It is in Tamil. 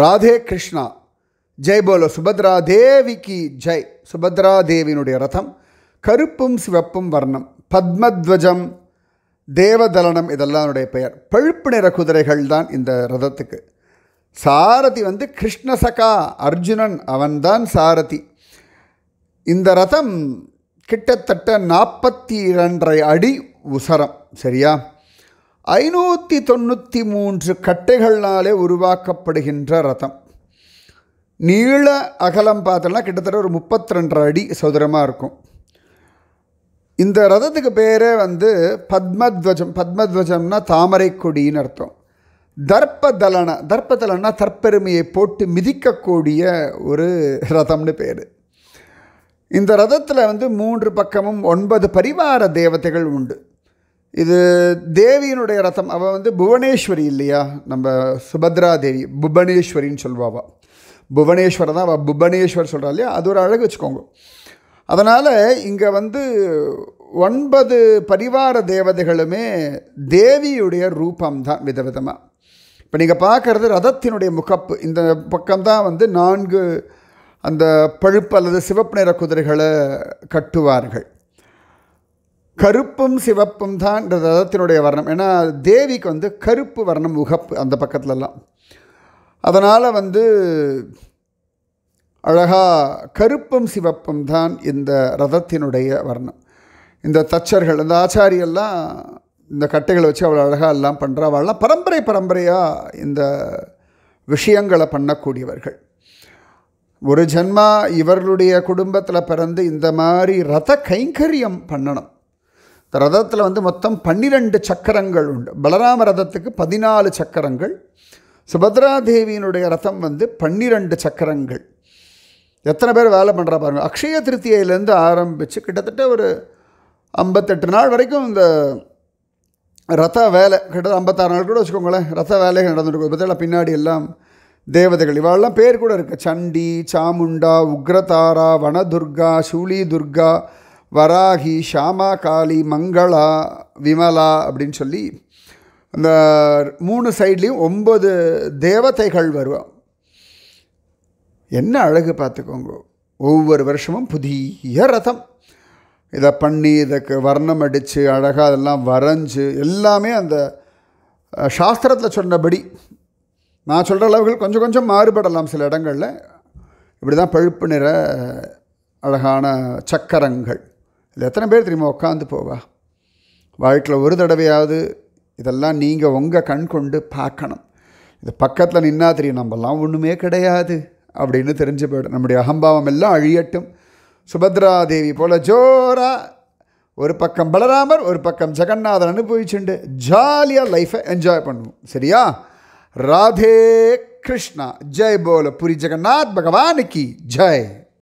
ராதே கிருஷ்ணா ஜெய் போலோ சுபத்ரா தேவிக்கு ஜெய் சுபத்ரா தேவியினுடைய ரதம் கருப்பும் சிவப்பும் வர்ணம் பத்மத்வஜம் தேவதலனம் இதெல்லாம்னுடைய பெயர் பழுப்பு நிற குதிரைகள் தான் இந்த ரதத்துக்கு சாரதி வந்து கிருஷ்ணசகா அர்ஜுனன் அவன்தான் சாரதி இந்த ரதம் கிட்டத்தட்ட நாற்பத்தி இரண்டரை அடி உசரம் சரியா ஐநூற்றி தொண்ணூற்றி மூன்று கட்டைகள்னாலே உருவாக்கப்படுகின்ற ரதம் நீள அகலம் பார்த்தோம்னா கிட்டத்தட்ட ஒரு முப்பத்தி ரெண்டரை அடி சதுரமாக இருக்கும் இந்த ரதத்துக்கு பேரே வந்து பத்மத்வஜம் பத்மத்வஜம்னா கொடின்னு அர்த்தம் தர்ப்பதலன தர்ப்பதலனா தற்பெருமையை போட்டு மிதிக்கக்கூடிய ஒரு ரதம்னு பேர் இந்த ரதத்தில் வந்து மூன்று பக்கமும் ஒன்பது பரிவார தேவதைகள் உண்டு இது தேவியினுடைய ரத்தம் அவள் வந்து புவனேஸ்வரி இல்லையா நம்ம சுபத்ரா தேவி புவனேஸ்வரின்னு சொல்வாவா புவனேஸ்வரர் தான் அவள் புவனேஸ்வர் சொல்கிறா இல்லையா அது ஒரு அழகு வச்சுக்கோங்க அதனால் இங்கே வந்து ஒன்பது பரிவார தேவதைகளுமே தேவியுடைய ரூபம்தான் விதவிதமாக இப்போ நீங்கள் பார்க்குறது ரதத்தினுடைய முகப்பு இந்த பக்கம்தான் வந்து நான்கு அந்த பழுப்பு அல்லது சிவப்பு நிற குதிரைகளை கட்டுவார்கள் கருப்பும் சிவப்பும் தான் இந்த ரதத்தினுடைய வர்ணம் ஏன்னா தேவிக்கு வந்து கருப்பு வர்ணம் உகப்பு அந்த பக்கத்துலலாம் அதனால் வந்து அழகாக கருப்பும் சிவப்பும் தான் இந்த ரதத்தினுடைய வர்ணம் இந்த தச்சர்கள் இந்த ஆச்சாரியெல்லாம் இந்த கட்டைகளை வச்சு அவ்வளோ அழகாக எல்லாம் அவள்லாம் பரம்பரை பரம்பரையாக இந்த விஷயங்களை பண்ணக்கூடியவர்கள் ஒரு ஜென்மா இவர்களுடைய குடும்பத்தில் பிறந்து இந்த மாதிரி ரத கைங்கரியம் பண்ணணும் இந்த ரதத்தில் வந்து மொத்தம் பன்னிரெண்டு சக்கரங்கள் உண்டு பலராம ரதத்துக்கு பதினாலு சக்கரங்கள் சுபத்ரா தேவியினுடைய ரதம் வந்து பன்னிரெண்டு சக்கரங்கள் எத்தனை பேர் வேலை பண்ணுறா பாருங்கள் அக்ஷய திருத்தியிலேருந்து ஆரம்பித்து கிட்டத்தட்ட ஒரு ஐம்பத்தெட்டு நாள் வரைக்கும் இந்த ரத வேலை கிட்டத்தட்ட ஐம்பத்தாறு நாள் கூட வச்சுக்கோங்களேன் ரத வேலைகள் நடந்துருக்கும் பார்த்தா பின்னாடி எல்லாம் தேவதைகள் இவாளெல்லாம் பேர் கூட இருக்குது சண்டி சாமுண்டா உக்ரதாரா வனதுர்கா சூலி துர்கா வராகி ஷாமா காளி மங்களா விமலா அப்படின்னு சொல்லி அந்த மூணு சைட்லேயும் ஒம்பது தேவதைகள் வருவோம் என்ன அழகு பார்த்துக்கோங்க ஒவ்வொரு வருஷமும் புதிய ரதம் இதை பண்ணி இதுக்கு வர்ணம் அடித்து அழகாக அதெல்லாம் வரைஞ்சி எல்லாமே அந்த சாஸ்திரத்தில் சொன்னபடி நான் சொல்கிற அளவுகள் கொஞ்சம் கொஞ்சம் மாறுபடலாம் சில இடங்களில் இப்படி தான் பழுப்பு நிற அழகான சக்கரங்கள் இது எத்தனை பேர் தெரியுமா உட்காந்து போவா வாழ்க்கையில் ஒரு தடவையாவது இதெல்லாம் நீங்கள் உங்கள் கண் கொண்டு பார்க்கணும் இது பக்கத்தில் நின்னா தெரியும் நம்மலாம் ஒன்றுமே கிடையாது அப்படின்னு தெரிஞ்சு போயிடும் நம்முடைய அகம்பாவம் எல்லாம் அழியட்டும் சுபத்ரா தேவி போல ஜோராக ஒரு பக்கம் பலராமர் ஒரு பக்கம் ஜெகநாதன் அனுபவிச்சுண்டு ஜாலியாக லைஃப்பை என்ஜாய் பண்ணுவோம் சரியா ராதே கிருஷ்ணா ஜெய் போல புரி ஜெகநாத் பகவானுக்கு ஜெய்